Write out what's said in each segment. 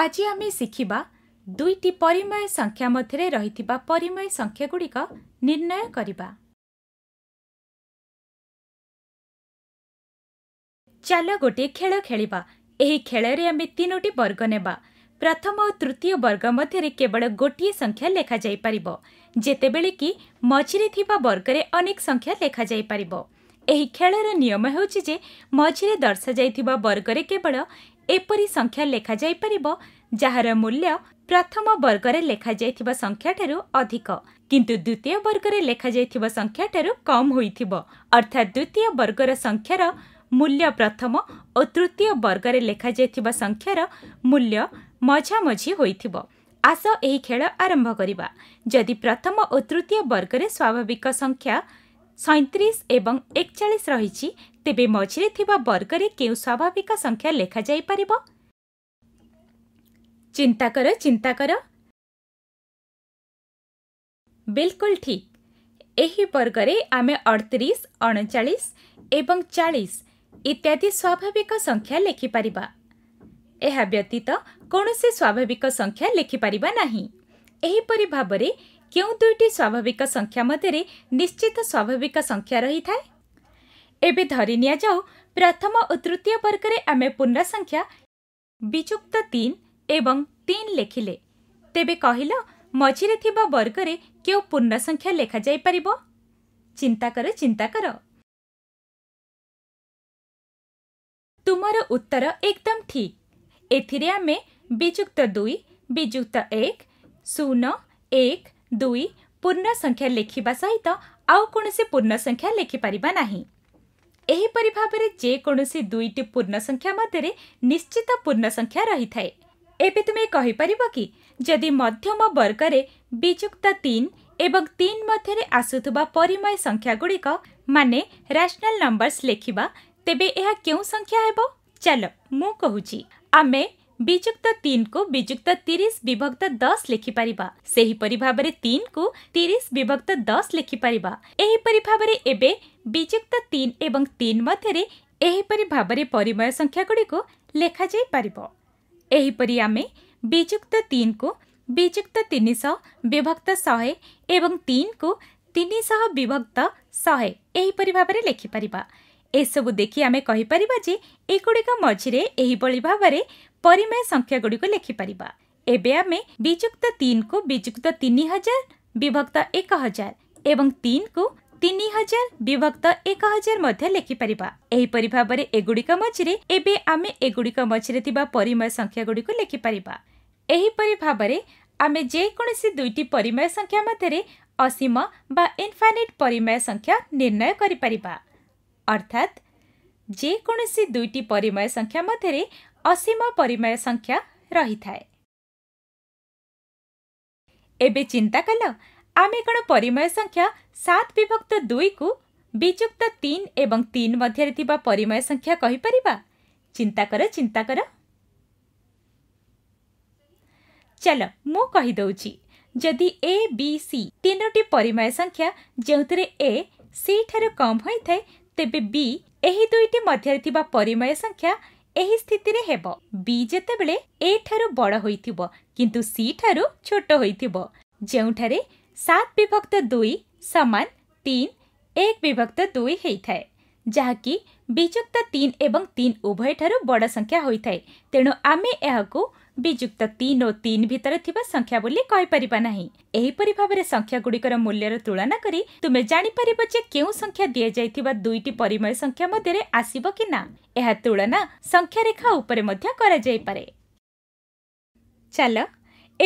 ଆଜି ଆମେ ଶିଖିବା ଦୁଇଟି ପରିମୟ ସଂଖ୍ୟା ମଧ୍ୟରେ ରହିଥିବା ପରିମୟ ସଂଖ୍ୟାଗୁଡ଼ିକ ନିର୍ଣ୍ଣୟ କରିବା ଚାଲ ଗୋଟିଏ ଖେଳ ଖେଳିବା ଏହି ଖେଳରେ ଆମେ ତିନୋଟି ବର୍ଗ ନେବା ପ୍ରଥମ ଓ ତୃତୀୟ ବର୍ଗ ମଧ୍ୟରେ କେବଳ ଗୋଟିଏ ସଂଖ୍ୟା ଲେଖାଯାଇପାରିବ ଯେତେବେଳେ କି ମଝିରେ ଥିବା ବର୍ଗରେ ଅନେକ ସଂଖ୍ୟା ଲେଖାଯାଇପାରିବ ଏହି ଖେଳର ନିୟମ ହେଉଛି ଯେ ମଝିରେ ଦର୍ଶାଯାଇଥିବା ବର୍ଗରେ କେବଳ ଏପରି ସଂଖ୍ୟା ଲେଖାଯାଇପାରିବ ଯାହାର ମୂଲ୍ୟ ପ୍ରଥମ ବର୍ଗରେ ଲେଖାଯାଇଥିବା ସଂଖ୍ୟାଠାରୁ ଅଧିକ କିନ୍ତୁ ଦ୍ୱିତୀୟ ବର୍ଗରେ ଲେଖାଯାଇଥିବା ସଂଖ୍ୟାଠାରୁ କମ୍ ହୋଇଥିବ ଅର୍ଥାତ୍ ଦ୍ୱିତୀୟ ବର୍ଗର ସଂଖ୍ୟାର ମୂଲ୍ୟ ପ୍ରଥମ ଓ ତୃତୀୟ ବର୍ଗରେ ଲେଖାଯାଇଥିବା ସଂଖ୍ୟାର ମୂଲ୍ୟ ମଝାମଝି ହୋଇଥିବ ଆସ ଏହି ଖେଳ ଆରମ୍ଭ କରିବା ଯଦି ପ୍ରଥମ ଓ ତୃତୀୟ ବର୍ଗରେ ସ୍ୱାଭାବିକ ସଂଖ୍ୟା ସଇଁତିରିଶ ଏବଂ ଏକଚାଳିଶ ରହିଛି ତେବେ ମଝିରେ ଥିବା ବର୍ଗରେ କେଉଁ ସ୍ୱାଭାବିକ ସଂଖ୍ୟା ଲେଖାଯାଇପାରିବ ଚିନ୍ତା କର ବିଲକୁଲ ଠିକ୍ ଏହି ବର୍ଗରେ ଆମେ ଅଠତିରିଶ ଅଣଚାଳିଶ ଏବଂ ଚାଳିଶ ଇତ୍ୟାଦି ସ୍ୱାଭାବିକ ସଂଖ୍ୟା ଲେଖିପାରିବା ଏହା ବ୍ୟତୀତ କୌଣସି ସ୍ୱାଭାବିକ ସଂଖ୍ୟା ଲେଖିପାରିବା ନାହିଁ ଏହିପରି ଭାବରେ କେଉଁ ଦୁଇଟି ସ୍ୱାଭାବିକ ସଂଖ୍ୟା ମଧ୍ୟରେ ନିଶ୍ଚିତ ସ୍ୱାଭାବିକ ସଂଖ୍ୟା ରହିଥାଏ ଏବେ ଧରି ନିଆଯାଉ ପ୍ରଥମ ଓ ତୃତୀୟ ବର୍ଗରେ ଆମେ ପୂର୍ଣ୍ଣ ସଂଖ୍ୟା ବିଯୁକ୍ତ ତିନି ଏବଂ ତିନି ଲେଖିଲେ ତେବେ କହିଲ ମଝିରେ ଥିବା ବର୍ଗରେ କେଉଁ ପୂର୍ଣ୍ଣ ସଂଖ୍ୟା ଲେଖାଯାଇପାରିବ ଚିନ୍ତା କର ଚିନ୍ତା କର ତୁମର ଉତ୍ତର ଏକଦମ ଠିକ୍ ଏଥିରେ ଆମେ ବିଯୁକ୍ତ ଦୁଇ ବିଯୁକ୍ତ ଏକ ଶୂନ ଏକ दुई पूर्ण संख्या लेखिबा सहित आउ कौनसी पूर्ण संख्या लेखिपरिया ना यहपरि भाव में जेकोसी दुईट पूर्ण संख्या मध्य निश्चित पूर्ण संख्या रही थाए एबे तुम्हें कहींपर कि जदि मध्यम वर्ग में विजुक्त तीन एवं तीन मध्य आसुवा परिमय संख्यागुड़िक मान रैशनाल नंबर्स लेखा तेब यह क्यों संख्या है चल मु आमें ବିଯୁକ୍ତ ତିନିକୁ ବିଯୁକ୍ତ ତିରିଶ ବିଭକ୍ତ ଦଶ ଲେଖିପାରିବା ସେହିପରି ଭାବରେ ତିନିକୁ ତିରିଶ ବିଭକ୍ତ ଦଶ ଲେଖିପାରିବା ଏହିପରି ଭାବରେ ଏବେ ବିଯୁକ୍ତ ତିନି ଏବଂ ତିନି ମଧ୍ୟରେ ଏହିପରି ଭାବରେ ପରିମୟ ସଂଖ୍ୟାଗୁଡ଼ିକୁ ଲେଖାଯାଇପାରିବ ଏହିପରି ଆମେ ବିଯୁକ୍ତ ତିନିକୁ ବିଯୁକ୍ତ ତିନିଶହ ବିଭକ୍ତ ଶହେ ଏବଂ ତିନିକୁ ତିନିଶହ ବିଭକ୍ତ ଶହେ ଏହିପରି ଭାବରେ ଲେଖିପାରିବା ଏସବୁ ଦେଖି ଆମେ କହିପାରିବା ଯେ ଏଗୁଡ଼ିକ ମଝିରେ ଏହିଭଳି ଭାବରେ परिमेय संख्या गुड़िक लिखिपर एवं आम विजुक्त तीन को विजुक्त तीन हजार विभक्त एक हजार एवं तीन को तीन हजार विभक्त एक हजार मध्य लिखिपर यहपरी भाव एगुड़िक मझे एवं आम एगुड़िक मझे परिमय संख्या गुड़िक लिखिपर यहपरी भाव आम जेकोसी दुईट परिमय संख्या मध्य असीम वनफानेट परिमय संख्या निर्णय कर अर्थात जेकोसी दुईट परिमय संख्या मध्य ଅସୀମ ପରିମୟ ସଂଖ୍ୟା ରହିଥାଏ ଏବେ ଚିନ୍ତା କଲ ଆମେ କ'ଣ ପରିମୟ ସଂଖ୍ୟା ସାତ ବିଭକ୍ତ ଦୁଇକୁ ବିଯୁକ୍ତ ତିନି ଏବଂ ତିନି ମଧ୍ୟରେ ଥିବା ପରିମୟ ସଂଖ୍ୟା କହିପାରିବା ଚିନ୍ତା କର ଚିନ୍ତା କର ଚାଲ ମୁଁ କହିଦେଉଛି ଯଦି ଏ ବି ସି ତିନୋଟି ପରିମୟ ସଂଖ୍ୟା ଯେଉଁଥିରେ ଏ ସି ଠାରୁ କମ୍ ହୋଇଥାଏ ତେବେ ବି ଏହି ଦୁଇଟି ମଧ୍ୟରେ ଥିବା ପରିମୟ ସଂଖ୍ୟା ଏହି ସ୍ଥିତିରେ ହେବ ବି ଯେତେବେଳେ ଏ ଠାରୁ ବଡ଼ ହୋଇଥିବ କିନ୍ତୁ ସି ଠାରୁ ଛୋଟ ହୋଇଥିବ ଯେଉଁଠାରେ ସାତ ବିଭକ୍ତ ଦୁଇ ସମାନ ତିନି ଏକ ବିଭକ୍ତ ଦୁଇ ହେଇଥାଏ ଯାହାକି ବିଯୁକ୍ତ ତିନି ଏବଂ ତିନି ଉଭୟଠାରୁ ବଡ଼ ସଂଖ୍ୟା ହୋଇଥାଏ ତେଣୁ ଆମେ ଏହାକୁ ବିଯୁକ୍ତ ତିନି ଓ ତିନି ଭିତରେ ଥିବା ସଂଖ୍ୟା ବୋଲି କହିପାରିବା ନାହିଁ ଏହିପରି ଭାବରେ ସଂଖ୍ୟା ଗୁଡ଼ିକର ମୂଲ୍ୟର ତୁଳନା କରି ତୁମେ ଜାଣିପାରିବ ଯେ କେଉଁ ସଂଖ୍ୟା ଦିଆଯାଇଥିବା ଦୁଇଟି ପରିମୟ ସଂଖ୍ୟା ମଧ୍ୟରେ ଆସିବ କି ନା ଏହା ତୁଳନା ସଂଖ୍ୟାରେଖା ଉପରେ ମଧ୍ୟ କରାଯାଇପାରେ ଚାଲ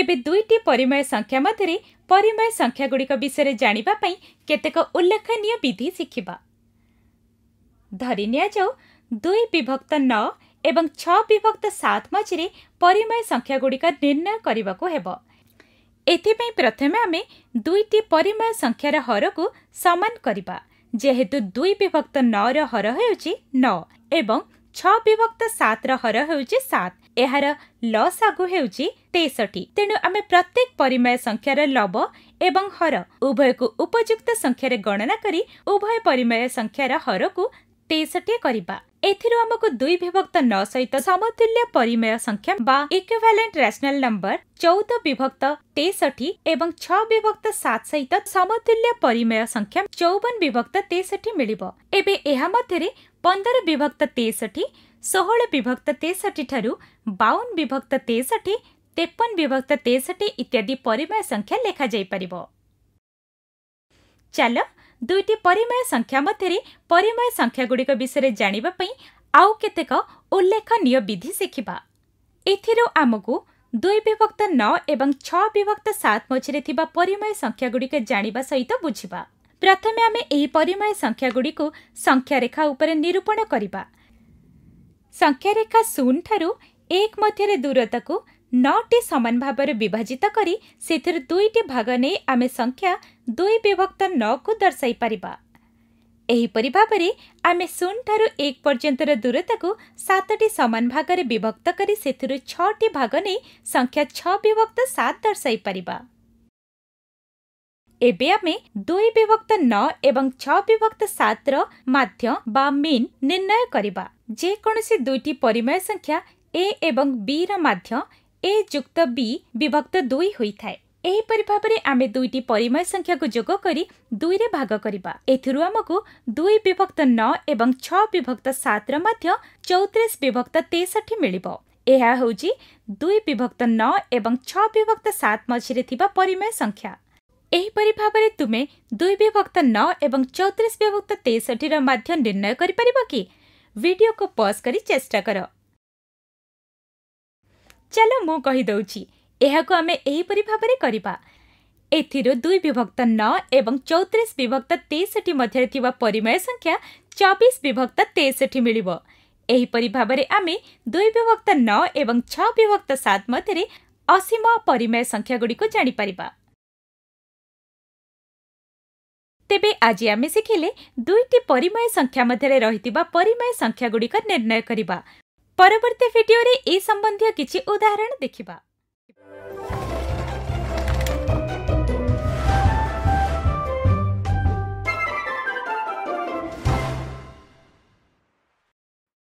ଏବେ ଦୁଇଟି ପରିମୟ ସଂଖ୍ୟା ମଧ୍ୟରେ ପରିମୟ ଗୁଡ଼ିକ ବିଷୟରେ ଜାଣିବା ପାଇଁ କେତେକ ଉଲ୍ଲେଖନୀୟ ବିଧି ଶିଖିବା ଧରି ନିଆଯାଉ ଦୁଇ ବିଭକ୍ତ ନଅ ଏବଂ ଛଅ ବିଭକ୍ତ ସାତ ମଝିରେ ପରିମେୟ ସଂଖ୍ୟାଗୁଡ଼ିକ ନିର୍ଣ୍ଣୟ କରିବାକୁ ହେବ ଏଥିପାଇଁ ପ୍ରଥମେ ଆମେ ଦୁଇଟି ପରିମେୟ ସଂଖ୍ୟାର ହରକୁ ସମାନ କରିବା ଯେହେତୁ ଦୁଇ ବିଭକ୍ତ ନଅର ହର ହେଉଛି ନଅ ଏବଂ ଛଅ ବିଭକ୍ତ ସାତର ହର ହେଉଛି ସାତ ଏହାର ଲସ୍ ଆଗୁ ହେଉଛି ତେଷଠି ତେଣୁ ଆମେ ପ୍ରତ୍ୟେକ ପରିମେୟ ସଂଖ୍ୟାର ଲବ ଏବଂ ହର ଉଭୟକୁ ଉପଯୁକ୍ତ ସଂଖ୍ୟାରେ ଗଣନା କରି ଉଭୟ ପରିମେୟ ସଂଖ୍ୟାର ହରକୁ ତେଷଠି କରିବା एमको दुई विभक्त न सहित समतुल्य परिमेय संख्या बा नंबर चौदह विभक्त तेसठी विभक्त सात सहित समतुल्य परिमेय संख्या चौवन विभक्त तेसठ मिल पंदर विभक्त तेसठी षोह विभक्त तेसठी ठू बावन विभक्त तेसठी तेपन विभक्त तेसठी इत्यादि परिमेय संख्या लिखा जापर चल ଦୁଇଟି ପରିମୟ ସଂଖ୍ୟା ମଧ୍ୟରେ ପରିମୟ ସଂଖ୍ୟାଗୁଡ଼ିକ ବିଷୟରେ ଜାଣିବା ପାଇଁ ଆଉ କେତେକ ଉଲ୍ଲେଖନୀୟ ବିଧି ଶିଖିବା ଏଥିରୁ ଆମକୁ ଦୁଇ ବିଭକ୍ତ ନଅ ଏବଂ ଛଅ ବିଭକ୍ତ ସାତ ମଝିରେ ଥିବା ପରିମୟ ସଂଖ୍ୟାଗୁଡ଼ିକ ଜାଣିବା ସହିତ ବୁଝିବା ପ୍ରଥମେ ଆମେ ଏହି ପରିମୟ ସଂଖ୍ୟାଗୁଡ଼ିକୁ ସଂଖ୍ୟାରେଖା ଉପରେ ନିରୂପଣ କରିବା ସଂଖ୍ୟାରେଖା ଶୂନ ଠାରୁ ଏକ ମଧ୍ୟରେ ଦୂରତାକୁ ନଅଟି ସମାନ ଭାବରେ ବିଭାଜିତ କରି ସେଥିରୁ ଦୁଇଟି ଭାଗ ନେଇ ଆମେ ସଂଖ୍ୟା ଦୁଇ ବିଭକ୍ତ ନଅକୁ ଦର୍ଶାଇ ପାରିବା ଏହିପରି ଭାବରେ ଆମେ ଶୂନଠାରୁ ଏକ ପର୍ଯ୍ୟନ୍ତର ଦୂରତାକୁ ସାତଟି ସମାନ ଭାଗରେ ବିଭକ୍ତ କରି ସେଥିରୁ ଛଅଟି ଭାଗ ନେଇ ସଂଖ୍ୟା ଛଅ ବିଭକ୍ତ ସାତ ଦର୍ଶାଇ ପାରିବା ଏବେ ଆମେ ଦୁଇ ବିଭକ୍ତ ନଅ ଏବଂ ଛଅ ବିଭକ୍ତ ସାତର ମାଧ୍ୟ ବା ମିନ୍ ନିର୍ଣ୍ଣୟ କରିବା ଯେକୌଣସି ଦୁଇଟି ପରିମେୟ ସଂଖ୍ୟା ଏ ଏବଂ ବିର ର ମାଧ୍ୟ ए युक्त बी विभक्त दुई होता है यहीपर भाव आम दुईट परिमय संख्या को जोग कर दुई में भाग करवा एमक दुई विभक्त नौ छभक्त सतर मध्य चौतीस विभक्त तेसठ मिल दुई विभक्त नौ छभक्त सात मझे परिमय संख्या यहीपर भाव तुम्हें दुई विभक्त नौ चौतीस विभक्त तेसठ निर्णय करीडियो को पज कर चेष्टा करो ଚାଲ ମୁଁ କହିଦେଉଛି ଏହାକୁ ଆମେ ଏହିପରି ଭାବରେ କରିବା ଏଥିରୁ ଦୁଇ ବିଭକ୍ତ ନଅ ଏବଂ ଚଉତିରିଶ ବିଭକ୍ତ ତେଷଠି ମଧ୍ୟରେ ଥିବା ପରିମେୟ ସଂଖ୍ୟା ଚବିଶ ବିଭକ୍ତ ତେଷଠି ମିଳିବ ଏହିପରି ଭାବରେ ଆମେ ଦୁଇ ବିଭକ୍ତ ନଅ ଏବଂ ଛଅ ବିଭକ୍ତ ସାତ ମଧ୍ୟରେ ଅସୀମ ପରିମେୟ ସଂଖ୍ୟାଗୁଡ଼ିକୁ ଜାଣିପାରିବା ତେବେ ଆଜି ଆମେ ଶିଖିଲେ ଦୁଇଟି ପରିମେୟ ସଂଖ୍ୟା ମଧ୍ୟରେ ରହିଥିବା ପରିମେୟ ସଂଖ୍ୟାଗୁଡ଼ିକ ନିର୍ଣ୍ଣୟ କରିବା পরবর্তী ভিডিওতে এই সম্পর্কিত কিছু উদাহরণ দেখিব